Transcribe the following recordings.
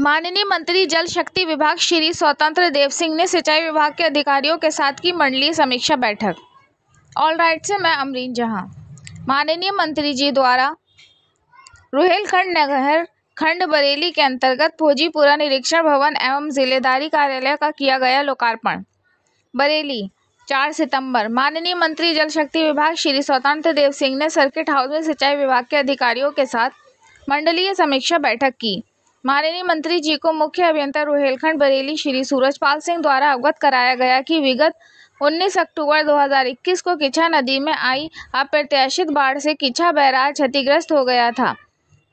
माननीय मंत्री जल शक्ति विभाग श्री स्वतंत्र देव सिंह ने सिंचाई विभाग के अधिकारियों के साथ की मंडलीय समीक्षा बैठक ऑल राइट से मैं अमरीन जहां माननीय मंत्री जी द्वारा रुहेलखंड नगर खंड बरेली के अंतर्गत भोजीपुरा निरीक्षण भवन एवं जिलेदारी कार्यालय का किया गया लोकार्पण बरेली चार सितंबर माननीय मंत्री जल शक्ति विभाग श्री स्वतंत्र देव सिंह ने सर्किट हाउस में सिंचाई विभाग के अधिकारियों के साथ मंडलीय समीक्षा बैठक की माननीय मंत्री जी को मुख्य अभियंता रोहेलखंड बरेली श्री सूरजपाल सिंह द्वारा अवगत कराया गया कि विगत 19 अक्टूबर 2021 को किछा नदी में आई अप्रत्याशित बाढ़ से किछा बैराज क्षतिग्रस्त हो गया था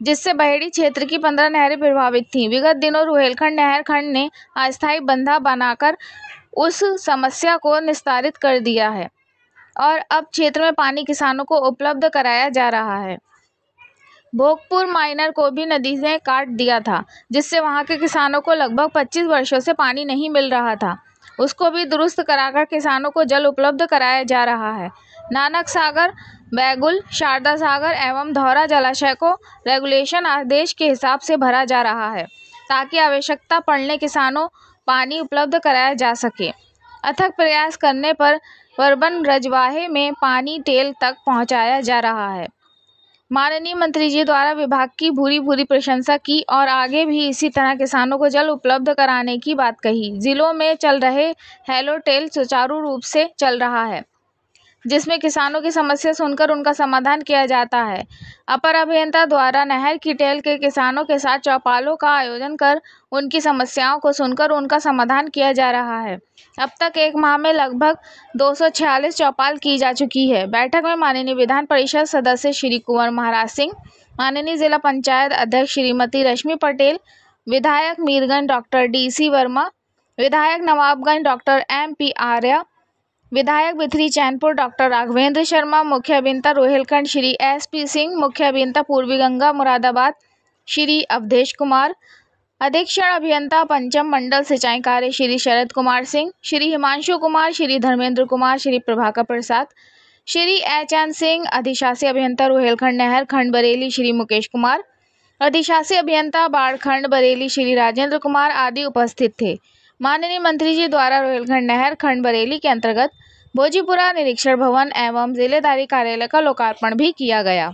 जिससे बहेड़ी क्षेत्र की पंद्रह नहरें प्रभावित थीं विगत दिनों रोहेलखंड नहर खंड ने अस्थायी बंधा बनाकर उस समस्या को निस्तारित कर दिया है और अब क्षेत्र में पानी किसानों को उपलब्ध कराया जा रहा है भोगपुर माइनर को भी नदी ने काट दिया था जिससे वहां के किसानों को लगभग 25 वर्षों से पानी नहीं मिल रहा था उसको भी दुरुस्त कराकर किसानों को जल उपलब्ध कराया जा रहा है नानक सागर बैगुल शारदा सागर एवं धौरा जलाशय को रेगुलेशन आदेश के हिसाब से भरा जा रहा है ताकि आवश्यकता पड़ने किसानों पानी उपलब्ध कराया जा सके अथक प्रयास करने पर परबन रजवाहे में पानी टेल तक पहुंचाया जा रहा है माननीय मंत्री जी द्वारा विभाग की भूरी भूरी प्रशंसा की और आगे भी इसी तरह किसानों को जल उपलब्ध कराने की बात कही जिलों में चल रहे हैलो टेल सुचारू रूप से चल रहा है जिसमें किसानों की समस्या सुनकर उनका समाधान किया जाता है अपर अभियंता द्वारा नहर की टेल के किसानों के साथ चौपालों का आयोजन कर उनकी समस्याओं को सुनकर उनका समाधान किया जा रहा है अब तक एक माह में लगभग दो चौपाल की जा चुकी है बैठक में माननीय विधान परिषद सदस्य श्री कुंवर महाराज सिंह माननीय जिला पंचायत अध्यक्ष श्रीमती रश्मि पटेल विधायक Mirganj doctor D C Verma विधायक Nawabganj doctor M P Arya विधायक बिथरी चैनपुर डॉक्टर राघवेंद्र शर्मा मुख्य अभियंता रोहिलखंड श्री एस पी सिंह मुख्य अभियंता पूर्वी गंगा मुरादाबाद श्री अवधेश कुमार अधीक्षण अभियंता पंचम मंडल सिंचाई कार्य श्री शरद कुमार सिंह श्री हिमांशु कुमार श्री धर्मेंद्र कुमार श्री प्रभाकर प्रसाद श्री एच एन सिंह अधिशासी अभियंता रोहेलखंड नहर खंड बरेली श्री मुकेश कुमार अधिशासी अभियंता बाड़खंड बरेली श्री राजेंद्र कुमार आदि उपस्थित थे माननीय मंत्री जी द्वारा रोहेलखंड नहर खंड बरेली के अंतर्गत भोजीपुरा निरीक्षण भवन एवं जिलेदारी कार्यालय का लोकार्पण भी किया गया